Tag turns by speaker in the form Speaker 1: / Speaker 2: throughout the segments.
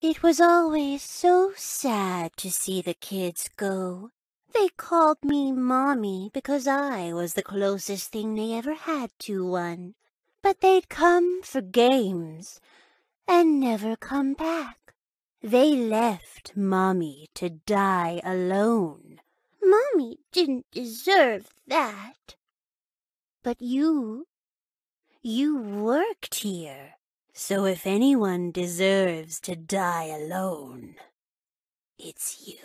Speaker 1: It was always so sad to see the kids go. They called me Mommy because I was the closest thing they ever had to one. But they'd come for games and never come back. They left Mommy to die alone. Mommy didn't deserve that. But you, you worked here. So if anyone deserves to die alone, it's you.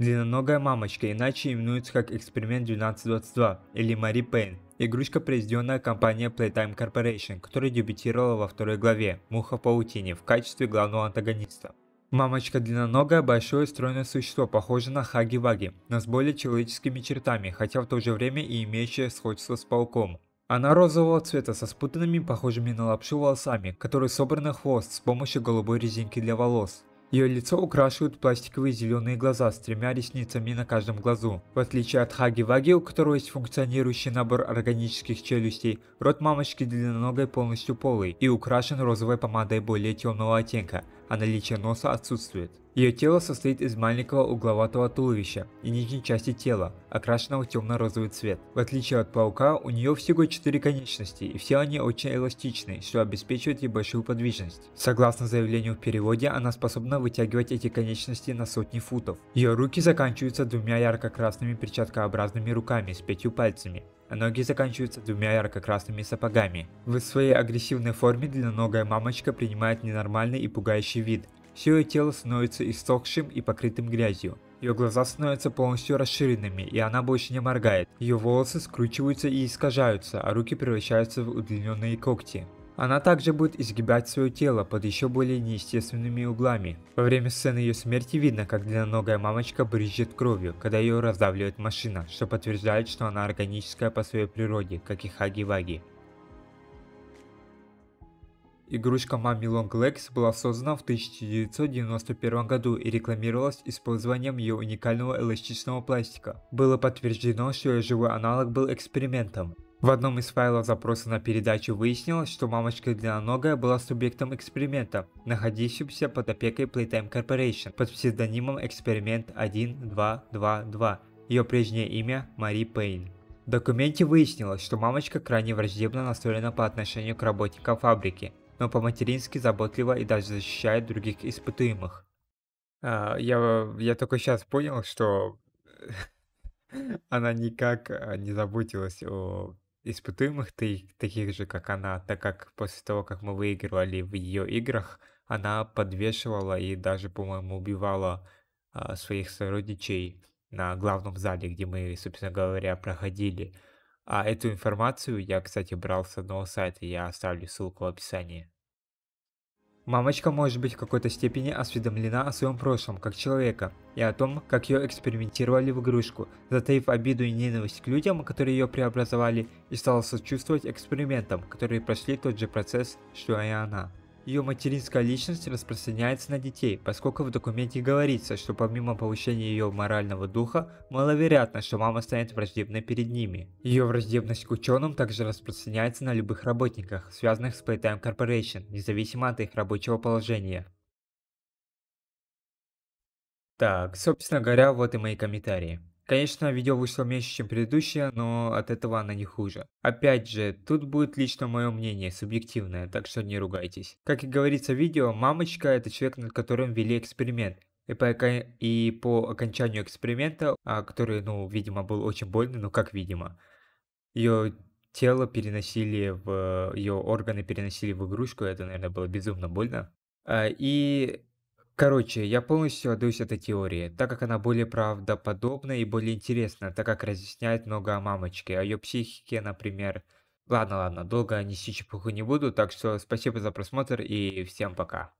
Speaker 1: Длинноногая мамочка, иначе именуется как эксперимент 1222 или Мари Пейн. Игрушка, произведенная компанией Playtime Corporation, которая дебютировала во второй главе «Муха в паутине» в качестве главного антагониста. Мамочка длинноногое, большое стройное существо, похоже на Хаги-Ваги, но с более человеческими чертами, хотя в то же время и имеющее сходство с пауком. Она розового цвета со спутанными, похожими на лапшу волосами, которые собраны хвост с помощью голубой резинки для волос. Ее лицо украшивают пластиковые зеленые глаза с тремя ресницами на каждом глазу. В отличие от Хаги-Ваги, у которой есть функционирующий набор органических челюстей, рот мамочки длинноногой полностью полый и украшен розовой помадой более темного оттенка, а наличие носа отсутствует. Ее тело состоит из маленького угловатого туловища и нижней части тела, окрашенного в темно-розовый цвет. В отличие от паука, у нее всего 4 конечности, и все они очень эластичны, что обеспечивает ей большую подвижность. Согласно заявлению в переводе, она способна вытягивать эти конечности на сотни футов. Ее руки заканчиваются двумя ярко-красными перчаткообразными руками с пятью пальцами, Ноги заканчиваются двумя ярко-красными сапогами. В своей агрессивной форме длинноногая мамочка принимает ненормальный и пугающий вид. Все ее тело становится иссохшим и покрытым грязью. Ее глаза становятся полностью расширенными, и она больше не моргает. Ее волосы скручиваются и искажаются, а руки превращаются в удлиненные когти. Она также будет изгибать свое тело под еще более неестественными углами. Во время сцены ее смерти видно, как длинноногая мамочка брызжет кровью, когда ее раздавливает машина, что подтверждает, что она органическая по своей природе, как и Хаги-Ваги. Игрушка Mami Long Legs была создана в 1991 году и рекламировалась использованием ее уникального эластичного пластика. Было подтверждено, что ее живой аналог был экспериментом. В одном из файлов запроса на передачу выяснилось, что мамочка длинноногая была субъектом эксперимента, находящимся под опекой Playtime Corporation под псевдонимом Эксперимент 1222. Ее прежнее имя Мари Пейн. В документе выяснилось, что мамочка крайне враждебно настроена по отношению к работникам фабрики, но по-матерински заботлива и даже защищает других испытуемых. А, я, я только сейчас понял, что она никак а, не заботилась о испытуемых таких же, как она, так как после того, как мы выигрывали в ее играх, она подвешивала и даже, по-моему, убивала а, своих сородичей на главном зале, где мы, собственно говоря, проходили. А эту информацию я, кстати, брал с одного сайта, я оставлю ссылку в описании. Мамочка может быть в какой-то степени осведомлена о своем прошлом, как человека, и о том, как ее экспериментировали в игрушку, затаив обиду и ненависть к людям, которые ее преобразовали, и стала сочувствовать экспериментам, которые прошли тот же процесс, что и она. Ее материнская личность распространяется на детей, поскольку в документе говорится, что помимо повышения ее морального духа, маловероятно, что мама станет враждебной перед ними. Ее враждебность к ученым также распространяется на любых работниках, связанных с Playtime Corporation, независимо от их рабочего положения. Так, собственно говоря, вот и мои комментарии. Конечно, видео вышло меньше, чем предыдущее, но от этого она не хуже. Опять же, тут будет лично мое мнение, субъективное, так что не ругайтесь. Как и говорится в видео, мамочка это человек, над которым вели эксперимент. И по, и по окончанию эксперимента, а, который, ну, видимо, был очень больный, но как видимо, ее тело переносили в... ее органы переносили в игрушку, это, наверное, было безумно больно. А, и Короче, я полностью отдаюсь этой теории, так как она более правдоподобна и более интересна, так как разъясняет много о мамочке, о ее психике, например. Ладно, ладно, долго нести чепуху не буду, так что спасибо за просмотр и всем пока.